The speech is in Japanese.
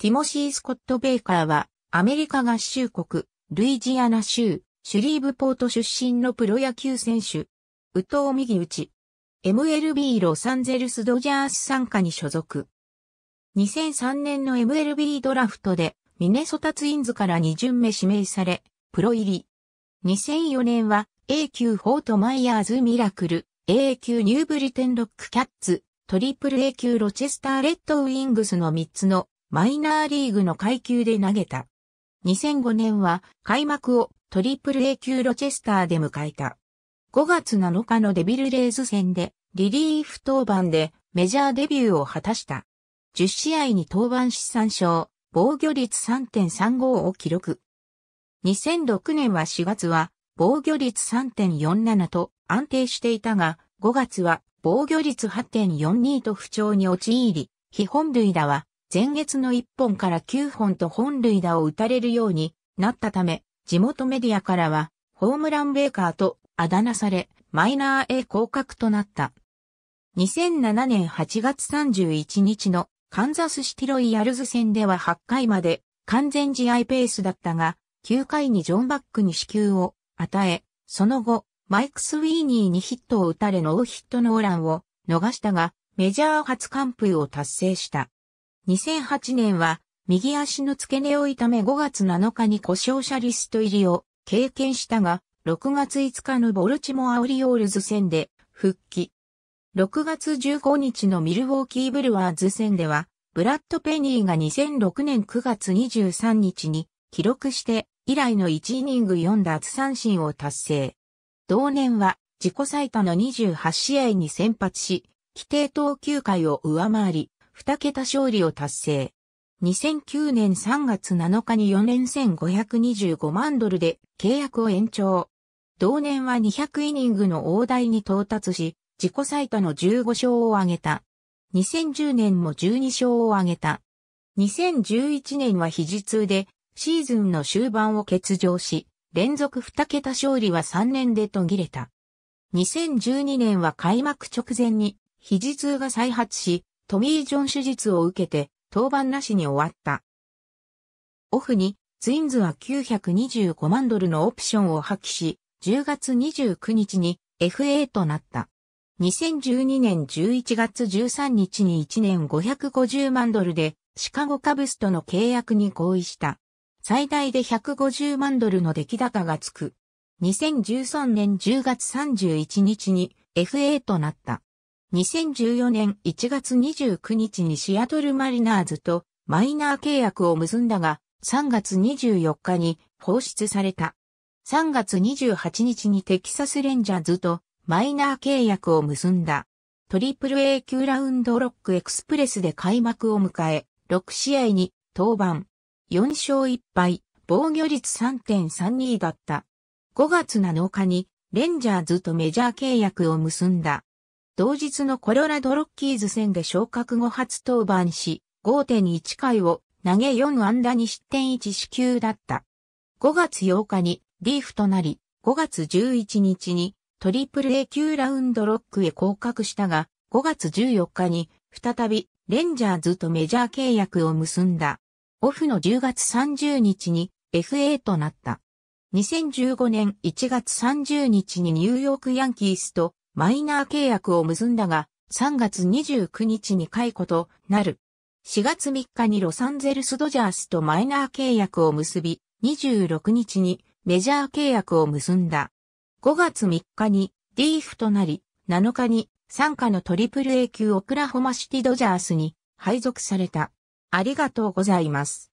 ティモシー・スコット・ベイカーは、アメリカ合衆国、ルイジアナ州、シュリーブポート出身のプロ野球選手。宇藤右打 MLB ロサンゼルスドジャース参加に所属。2003年の MLB ドラフトで、ミネソタツインズから2巡目指名され、プロ入り。2004年は、A 級フォートマイヤーズミラクル、A 級ニューブリテンロックキャッツ、トリプル A 級ロチェスターレッドウィングスの3つのマイナーリーグの階級で投げた。2005年は開幕をトリプル A 級ロチェスターで迎えた。5月7日のデビルレイズ戦でリリーフ登板でメジャーデビューを果たした。10試合に登板し3勝、防御率3.35を記録。2006年は4月は防御率3.47と安定していたが、5月は防御率8.42と不調に陥り、基本塁打は前月の1本から9本と本塁打を打たれるようになったため、地元メディアからは、ホームランベーカーとあだ名され、マイナーへ降格となった。2007年8月31日のカンザスシティロイヤルズ戦では8回まで完全試合ペースだったが、9回にジョン・バックに支給を与え、その後、マイク・スウィーニーにヒットを打たれノーヒットノーランを逃したが、メジャー初完封を達成した。2008年は右足の付け根を痛め5月7日に故障者リスト入りを経験したが、6月5日のボルチモアオリオールズ戦で復帰。6月15日のミルウォーキーブルワーズ戦では、ブラッド・ペニーが2006年9月23日に記録して以来の1イニング4奪三振を達成。同年は自己最多の28試合に先発し、規定投球回を上回り、2桁勝利を達成。2009年3月7日に4年1525万ドルで契約を延長。同年は200イニングの大台に到達し、自己最多の15勝を挙げた。2010年も12勝を挙げた。2011年は肘痛でシーズンの終盤を欠場し、連続2桁勝利は3年で途切れた。2012年は開幕直前に肘痛が再発し、トミー・ジョン手術を受けて、登板なしに終わった。オフに、ツインズは925万ドルのオプションを破棄し、10月29日に FA となった。2012年11月13日に1年550万ドルでシカゴカブスとの契約に合意した。最大で150万ドルの出来高がつく。2013年10月31日に FA となった。2014年1月29日にシアトルマリナーズとマイナー契約を結んだが、3月24日に放出された。3月28日にテキサスレンジャーズとマイナー契約を結んだ。トリプル A 級ラウンドロックエクスプレスで開幕を迎え、6試合に登板。4勝1敗、防御率3.32だった。5月7日にレンジャーズとメジャー契約を結んだ。同日のコロラドロッキーズ戦で昇格後初登板し、5.1回を投げ4安打に失点1支球だった。5月8日にリーフとなり、5月11日にトリプル A 級ラウンドロックへ降格したが、5月14日に再びレンジャーズとメジャー契約を結んだ。オフの10月30日に FA となった。2015年1月30日にニューヨークヤンキースとマイナー契約を結んだが、3月29日に解雇となる。4月3日にロサンゼルスドジャースとマイナー契約を結び、26日にメジャー契約を結んだ。5月3日にリーフとなり、7日に参加のトリプル A 級オクラホマシティドジャースに配属された。ありがとうございます。